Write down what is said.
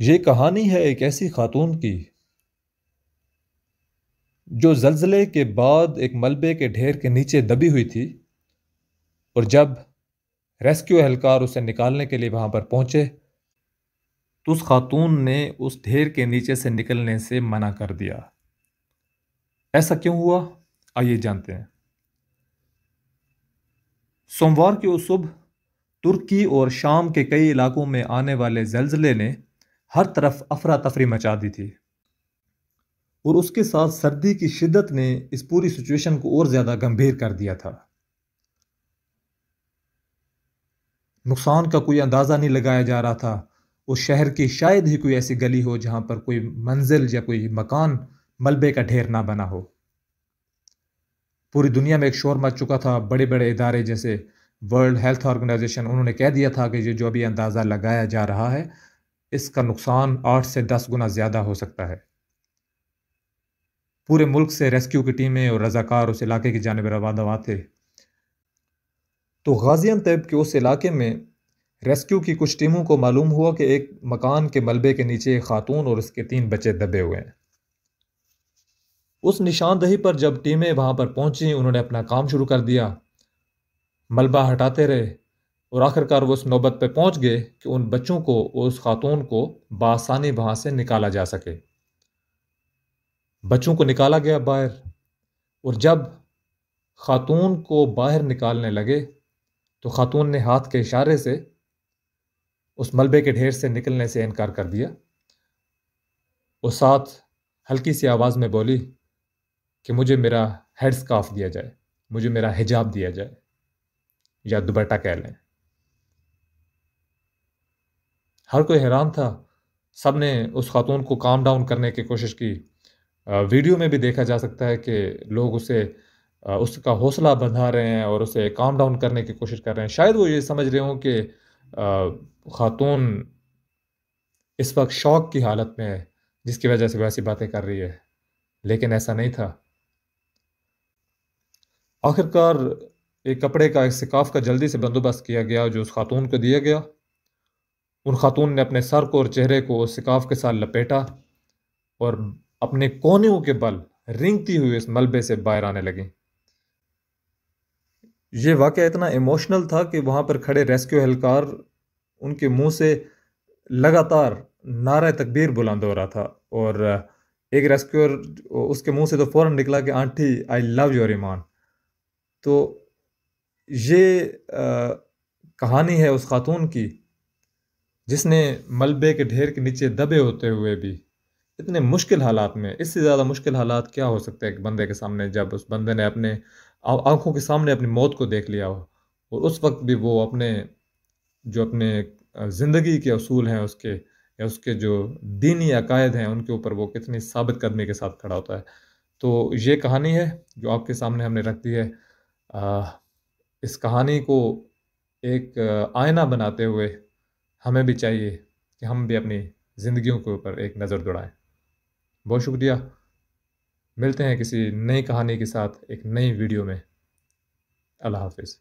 ये कहानी है एक ऐसी खातून की जो जल्जले के बाद एक मलबे के ढेर के नीचे दबी हुई थी और जब रेस्क्यू एहलकार उसे निकालने के लिए वहाँ पर पहुंचे तो उस खातून ने उस ढेर के नीचे से निकलने से मना कर दिया ऐसा क्यों हुआ आइए जानते हैं सोमवार की उस सुबह तुर्की और शाम के कई इलाकों में आने वाले जलजले ने हर तरफ अफरा तफरी मचा दी थी और उसके साथ सर्दी की शिद्दत ने इस पूरी सिचुएशन को और ज़्यादा गंभीर कर दिया था नुकसान का कोई अंदाज़ा नहीं लगाया जा रहा था उस शहर की शायद ही कोई ऐसी गली हो जहां पर कोई मंजिल या कोई मकान मलबे का ढेर ना बना हो पूरी दुनिया में एक शोर मच चुका था बड़े बड़े इदारे जैसे वर्ल्ड हेल्थ ऑर्गेनाइजेशन उन्होंने कह दिया था कि ये जो अभी अंदाज़ा लगाया जा रहा है इसका नुकसान आठ से दस गुना ज़्यादा हो सकता है पूरे मुल्क से रेस्क्यू की टीमें और रजाकार उस इलाके की जानब रवादा थे तो गाजियन तैब के उस इलाके में रेस्क्यू की कुछ टीमों को मालूम हुआ कि एक मकान के मलबे के नीचे एक खातून और उसके तीन बच्चे दबे हुए हैं उस निशानदही पर जब टीमें वहां पर पहुंची उन्होंने अपना काम शुरू कर दिया मलबा हटाते रहे और आखिरकार वो उस नौबत पर पहुंच गए कि उन बच्चों को उस खातून को बासानी वहाँ से निकाला जा सके बच्चों को निकाला गया बाहर और जब खातून को बाहर निकालने लगे तो खातून ने हाथ के इशारे से उस मलबे के ढेर से निकलने से इनकार कर दिया और साथ हल्की सी आवाज़ में बोली कि मुझे मेरा हेड स्काफ दिया जाए मुझे मेरा हिजाब दिया जाए या दुबट्टा कह लें हर कोई हैरान था सब ने उस खातून को काम डाउन करने की कोशिश की वीडियो में भी देखा जा सकता है कि लोग उसे उसका हौसला बंधा रहे हैं और उसे काम डाउन करने की कोशिश कर रहे हैं शायद वो ये समझ रहे हों कि खातून इस वक्त शौक की हालत में है जिसकी वजह से वैसी बातें कर रही है लेकिन ऐसा नहीं था आखिरकार एक कपड़े का एक सिकाफ का जल्दी से बंदोबस्त किया गया जो उस खातून को दिया गया उन खातून ने अपने सर को और चेहरे को सिकाफ के साथ लपेटा और अपने कोनियों के बल रिंगती हुई इस मलबे से बाहर आने लगी ये वाक़ इतना इमोशनल था कि वहाँ पर खड़े रेस्क्यू एहलकार उनके मुंह से लगातार नारा तकबीर बुलंद हो रहा था और एक रेस्क्यूअर उसके मुंह से तो फौरन निकला कि आंटी आई लव योर ईमान तो ये आ, कहानी है उस खातून की जिसने मलबे के ढेर के नीचे दबे होते हुए भी इतने मुश्किल हालात में इससे ज़्यादा मुश्किल हालात क्या हो सकते हैं एक बंदे के सामने जब उस बंदे ने अपने आँखों के सामने अपनी मौत को देख लिया हो और उस वक्त भी वो अपने जो अपने ज़िंदगी के असूल हैं उसके या उसके जो दीनी अकायद हैं उनके ऊपर वो कितनी साबित कदमी के साथ खड़ा होता है तो ये कहानी है जो आपके सामने हमने रख दी है आ, इस कहानी को एक आयना बनाते हुए हमें भी चाहिए कि हम भी अपनी ज़िंदगियों के ऊपर एक नज़र दौड़ाएँ बहुत शुक्रिया मिलते हैं किसी नई कहानी के साथ एक नई वीडियो में अल्लाह हाफिज़